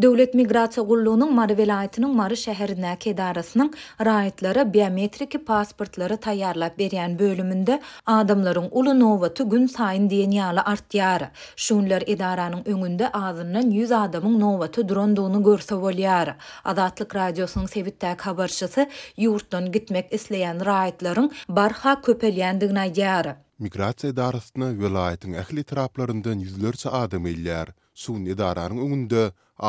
Döwlet migrasiýa gullugynyň Mary welaýatynyň Mary şäherine kedarasynyň raýatlara biometriki pasportlary taýýarlap berýän bölümünde adamlaryň uly nowaty gün saýyn diýen ýaly artýar. Şunlar edaranyň öňünde azynyň 100 adamyň nowaty durandygyny görse bolýar. Adatlyk radiosynyň sebitdäk habarçysy ýurtdan gitmek isleýän raýatlaryň barha köpelýändigini aýdýar. migratsiya idarasyna vilayatyn ähli taraplaryndan ýüzlerçe adam ýerler. Suw nidaranyň öňünde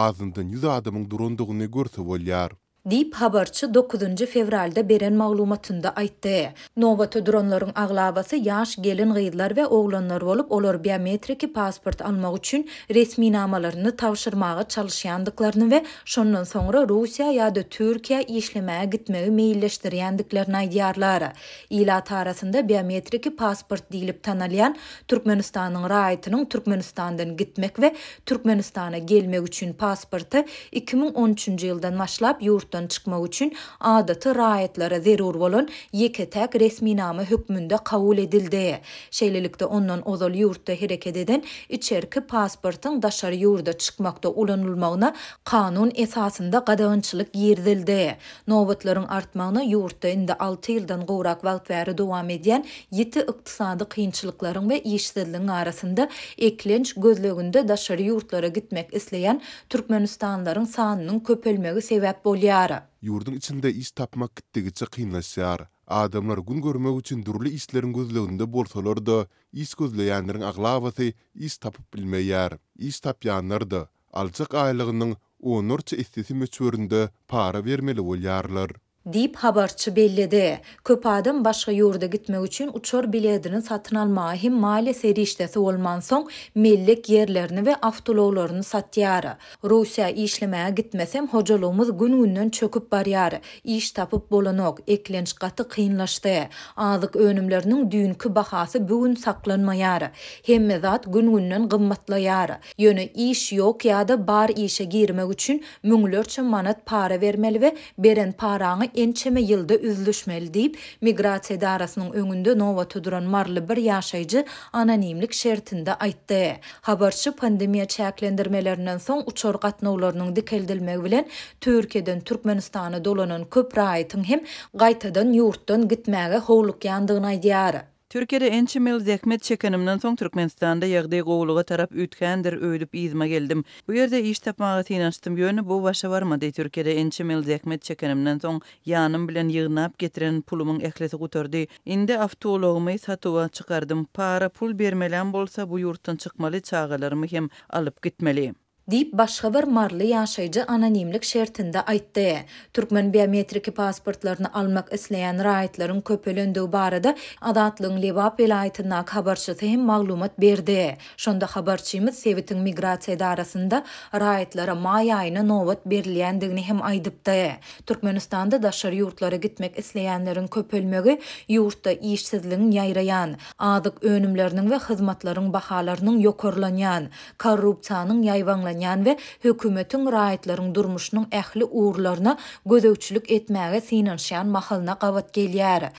azyndan ýuz adamyň durandygyny görse bolýar. Dip habarçı 9 fevralda beren maglumatında aýtdy. Nova dronlaryň aglabasy ýaş gelin gyýdlar we oglanlar bolup, olar biometrik pasport almak üçin resmi namalaryny tawşyrmagy çalyşýandyklaryny we şondan soňra Russiýa ýa-da Türkiýe işlemäge gitmegi meýilleşdirýändiklerini aýdýarlar. Ila tarasynda biometrik pasport diýilip tanalýan Türkmenistanyň raýatynyň Türkmenistandan gitmek we Türkmenistana gelmek üçin pasporty 2013-nji ýyldan başlap gurupdan çıkma üçin adaty raýatlara zerur bolan ýeke täk resmi hükmünde kabul edildi. Şeýlelikde ondan ozal ýurtda hereket eden içerki pasportyň daşary yurda çykmakda ulanylmagyna kanun esasında gadawançylyk ýerdildi. Nowatlaryň artmagyna ýurtda indi 6 ýyldan gowrak wagt bäri dowam edýän ýeti ykdysady kynçylyklaryň we ýeşdirliň arasynda eklenç gözlegünde daşary ýurtlara gitmek isleýän türkmenistanlaryň sanynyň köpelmegi sebäp bolýar. ýaly. Ýurdun içinde iş tapmak gitdigiçe kynlaşýar. Adamlar gün görmek üçin durly işleriň gözlegünde bolsalar da, iş gözleýänleriň aglawaty iş tapyp bilmeýär. İş tapýanlar da alçak aýlygynyň onurçy istisi möçberinde para bermeli bolýarlar. Dip habarçı bellede, köp adam başga yurda gitme üçin uçor biletini satın alma hem mali seri iştesi olman son millik yerlerini ve avtolovlarını satyara. Rusya işlemeye gitmesem hocalomuz gün çöküp bariyara. İş tapıp bolanok, eklenç katı kıyınlaştı. Azık önümlerinin düğünkü bahası bugün saklanmayara. Hem mezat gün günnön gımmatlayara. Yönü iş yok ya da bar işe girme üçün münglörçü manat para vermeli ve beren paranı ençeme yılda üzlüşmeli deyip migrasiya darasının öngünde nova tuduran marlı bir yaşayıcı anonimlik şertinde aytdı. Habarçı pandemiya çeklendirmelerinden son uçor katnavlarının dikeldilmeg bilen Türkiye'den Türkmenistan'a dolanan köprayetin hem gaytadan yurttan gitmeğe hovluk yandığına diyarı. Türkiýede ençe mil zähmet çekenimden soň Türkmenistanda ýagdaý gowluga tarap ýetgendir, öýlüp izma geldim. Bu ýerde iş tapmagy tinaşdym, ýöne bu başa barma diýip Türkiýede ençe mil zähmet çekenimden soň ýanym bilen ýygnap getiren pulumyň ählesi götürdi. Indi awtologymy satyp çykardym. Para pul bermelen bolsa bu ýurtdan çykmaly çagalarymy hem alyp gitmeli. Dip başga bir marly ýaşaýjy anonimlik şertinde aýtdy. Türkmen biometriki pasportlaryny almak isleýän raýatlaryň köpelendigi barada adatlygyň Lewap welaýatyna habarçysy hem maglumat berdi. Şonda habarçymyz Sewitiň migrasiýa darasynda raýatlara maý aýyna nowat berilýändigini hem aýdypdy. Türkmenistanda daşary ýurtlara gitmek isleýänleriň köpelmegi ýurtda işsizligiň ýaýraýan, adyk önümleriniň we hyzmatlaryň bahalarynyň ýokarlanýan, korrupsiýanyň ýaýwaňlaýan bağlanýan we hökümetiň raýatlaryň durmuşynyň ähli uwrlaryna gözegçilik etmäge sinanşan mahalyna gawat gelýär.